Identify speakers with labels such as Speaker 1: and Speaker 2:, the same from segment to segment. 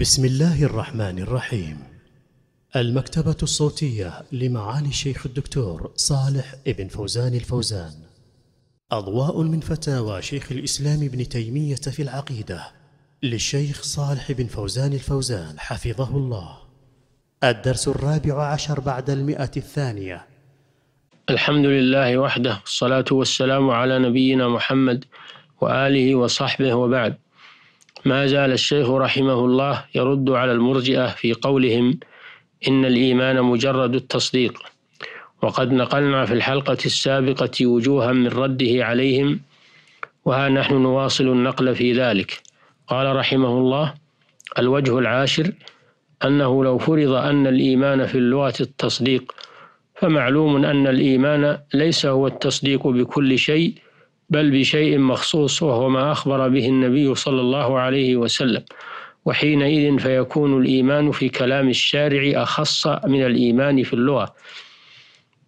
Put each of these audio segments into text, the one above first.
Speaker 1: بسم الله الرحمن الرحيم المكتبة الصوتية لمعالي الشيخ الدكتور صالح ابن فوزان الفوزان أضواء من فتاوى شيخ الإسلام ابن تيمية في العقيدة للشيخ صالح بن فوزان الفوزان حفظه الله الدرس الرابع عشر بعد المئة الثانية الحمد لله وحده والصلاة والسلام على نبينا محمد وآله وصحبه وبعد ما زال الشيخ رحمه الله يرد على المرجئة في قولهم إن الإيمان مجرد التصديق وقد نقلنا في الحلقة السابقة وجوها من رده عليهم وها نحن نواصل النقل في ذلك قال رحمه الله الوجه العاشر أنه لو فرض أن الإيمان في اللغة التصديق فمعلوم أن الإيمان ليس هو التصديق بكل شيء بل بشيء مخصوص وهو ما أخبر به النبي صلى الله عليه وسلم وحينئذ فيكون الإيمان في كلام الشارع أخص من الإيمان في اللغة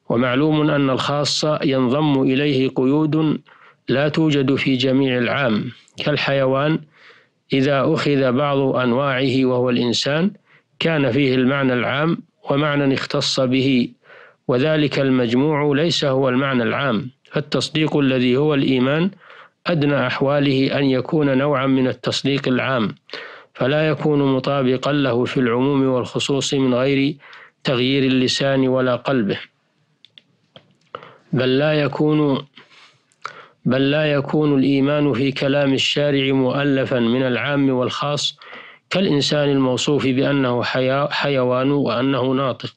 Speaker 1: ومعلوم أن الخاص ينضم إليه قيود لا توجد في جميع العام كالحيوان إذا أخذ بعض أنواعه وهو الإنسان كان فيه المعنى العام ومعنى اختص به وذلك المجموع ليس هو المعنى العام فالتصديق الذي هو الإيمان أدنى أحواله أن يكون نوعا من التصديق العام فلا يكون مطابقا له في العموم والخصوص من غير تغيير اللسان ولا قلبه بل لا يكون بل لا يكون الإيمان في كلام الشارع مؤلفا من العام والخاص كالإنسان الموصوف بأنه حيوان وأنه ناطق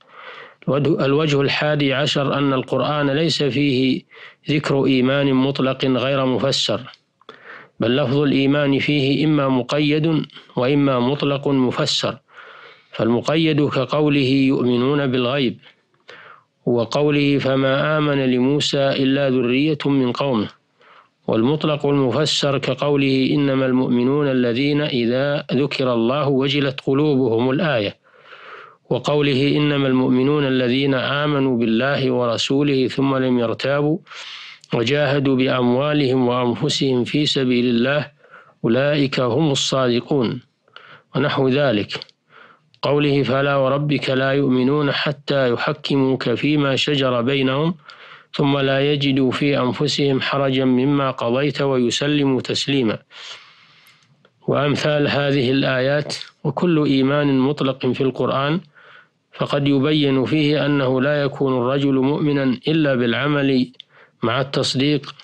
Speaker 1: الوجه الحادي عشر أن القرآن ليس فيه ذكر إيمان مطلق غير مفسر بل لفظ الإيمان فيه إما مقيد وإما مطلق مفسر فالمقيد كقوله يؤمنون بالغيب وقوله فما آمن لموسى إلا ذرية من قومه والمطلق المفسر كقوله إنما المؤمنون الذين إذا ذكر الله وجلت قلوبهم الآية وقوله إنما المؤمنون الذين آمنوا بالله ورسوله ثم لم يرتابوا وجاهدوا بأموالهم وأنفسهم في سبيل الله أولئك هم الصادقون ونحو ذلك قوله فلا وربك لا يؤمنون حتى يحكموك فيما شجر بينهم ثم لا يجدوا في أنفسهم حرجا مما قضيت ويسلموا تسليما وأمثال هذه الآيات وكل إيمان مطلق في القرآن فقد يبين فيه أنه لا يكون الرجل مؤمنا إلا بالعمل مع التصديق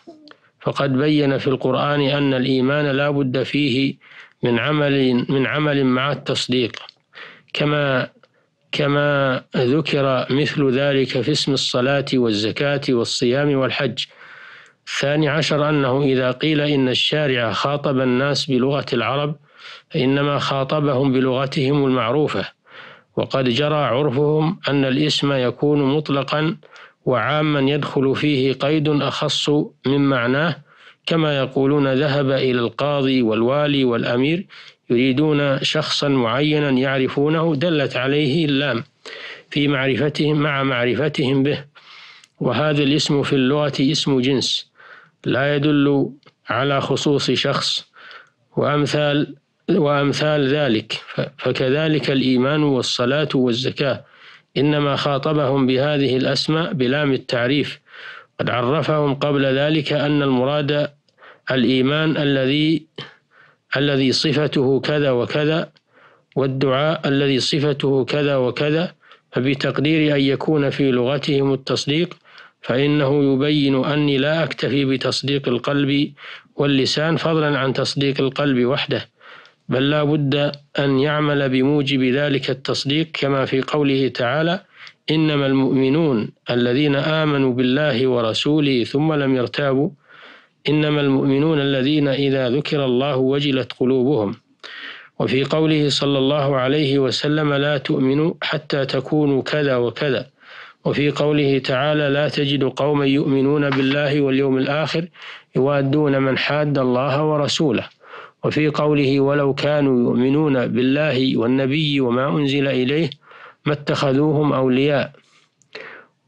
Speaker 1: فقد بين في القرآن أن الإيمان لا بد فيه من عمل من عمل مع التصديق كما كما ذكر مثل ذلك في اسم الصلاة والزكاة والصيام والحج الثاني عشر أنه إذا قيل إن الشارع خاطب الناس بلغة العرب فإنما خاطبهم بلغتهم المعروفة وقد جرى عرفهم أن الاسم يكون مطلقا وعاما يدخل فيه قيد أخص من معناه كما يقولون ذهب إلى القاضي والوالي والأمير يريدون شخصا معينا يعرفونه دلت عليه اللام في معرفتهم مع معرفتهم به وهذا الاسم في اللغة اسم جنس لا يدل على خصوص شخص وأمثال وأمثال ذلك فكذلك الإيمان والصلاة والزكاة إنما خاطبهم بهذه الأسماء بلام التعريف قد عرفهم قبل ذلك أن المراد الإيمان الذي الذي صفته كذا وكذا والدعاء الذي صفته كذا وكذا فبتقدير أن يكون في لغتهم التصديق فإنه يبين أني لا أكتفي بتصديق القلب واللسان فضلا عن تصديق القلب وحده بل لا بد أن يعمل بموجب ذلك التصديق كما في قوله تعالى إنما المؤمنون الذين آمنوا بالله ورسوله ثم لم يرتابوا إنما المؤمنون الذين إذا ذكر الله وجلت قلوبهم وفي قوله صلى الله عليه وسلم لا تؤمنوا حتى تكونوا كذا وكذا وفي قوله تعالى لا تجد قوما يؤمنون بالله واليوم الآخر يوادون من حاد الله ورسوله وفي قوله ولو كانوا يؤمنون بالله والنبي وما أنزل إليه ما اتخذوهم أولياء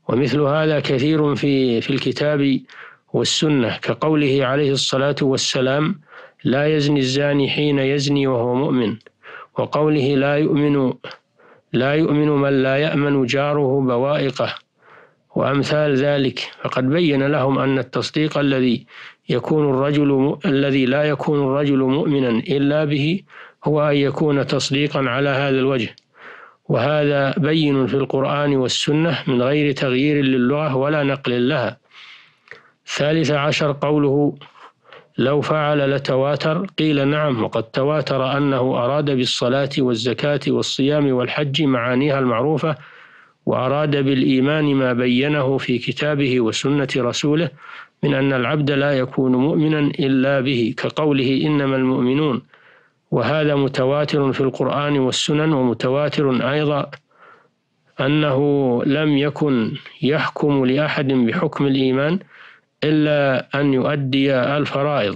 Speaker 1: ومثل هذا كثير في في الكتاب والسنة كقوله عليه الصلاة والسلام لا يزني الزاني حين يزني وهو مؤمن وقوله لا يؤمن لا يؤمن من لا يأمن جاره بوائقه وأمثال ذلك فقد بين لهم أن التصديق الذي يكون الرجل م... الذي لا يكون الرجل مؤمنا إلا به هو أن يكون تصديقا على هذا الوجه وهذا بين في القرآن والسنة من غير تغيير للغة ولا نقل لها ثالث عشر قوله لو فعل لتواتر قيل نعم وقد تواتر أنه أراد بالصلاة والزكاة والصيام والحج معانيها المعروفة وأراد بالإيمان ما بينه في كتابه وسنة رسوله من أن العبد لا يكون مؤمنا إلا به كقوله إنما المؤمنون وهذا متواتر في القرآن والسنن ومتواتر أيضا أنه لم يكن يحكم لأحد بحكم الإيمان إلا أن يؤدي الفرائض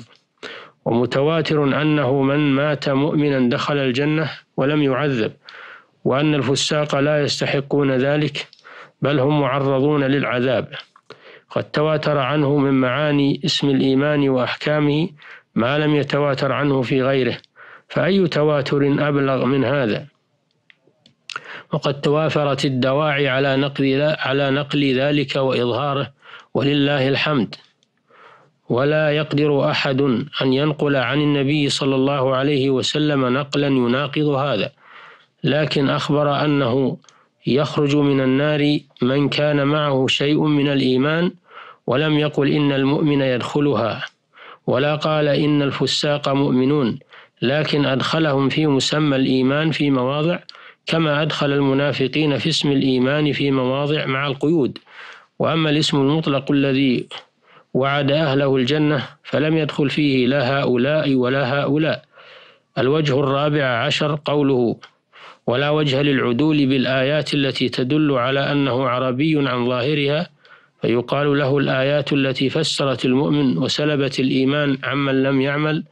Speaker 1: ومتواتر أنه من مات مؤمنا دخل الجنة ولم يعذب وأن الفساق لا يستحقون ذلك بل هم معرضون للعذاب قد تواتر عنه من معاني اسم الإيمان وأحكامه ما لم يتواتر عنه في غيره فأي تواتر أبلغ من هذا وقد توافرت الدواعي على نقل على نقل ذلك وإظهاره ولله الحمد ولا يقدر أحد أن ينقل عن النبي صلى الله عليه وسلم نقلا يناقض هذا لكن أخبر أنه يخرج من النار من كان معه شيء من الإيمان ولم يقل إن المؤمن يدخلها ولا قال إن الفساق مؤمنون لكن أدخلهم في مسمى الإيمان في مواضع كما أدخل المنافقين في اسم الإيمان في مواضع مع القيود وأما الاسم المطلق الذي وعد أهله الجنة فلم يدخل فيه لا هؤلاء ولا هؤلاء الوجه الرابع عشر قوله ولا وجه للعدول بالآيات التي تدل على أنه عربي عن ظاهرها فيقال له الآيات التي فسرت المؤمن وسلبت الإيمان عمن لم يعمل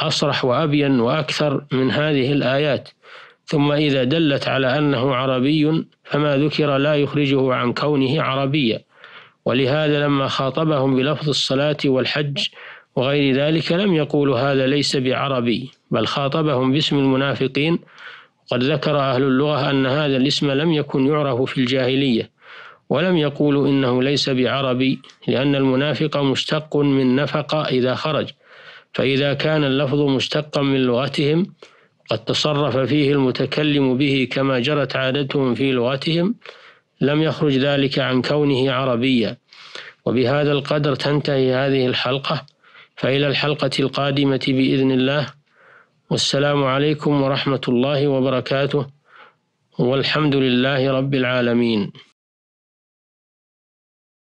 Speaker 1: أصرح وأبين وأكثر من هذه الآيات ثم إذا دلت على أنه عربي فما ذكر لا يخرجه عن كونه عربيا ولهذا لما خاطبهم بلفظ الصلاة والحج وغير ذلك لم يقولوا هذا ليس بعربي بل خاطبهم باسم المنافقين قد ذكر أهل اللغة أن هذا الاسم لم يكن يعرف في الجاهلية ولم يقولوا إنه ليس بعربي لأن المنافق مشتق من نفق إذا خرج فإذا كان اللفظ مشتقا من لغتهم قد تصرف فيه المتكلم به كما جرت عادتهم في لغتهم لم يخرج ذلك عن كونه عربيا وبهذا القدر تنتهي هذه الحلقة فإلى الحلقة القادمة بإذن الله والسلام عليكم ورحمة الله وبركاته والحمد لله رب العالمين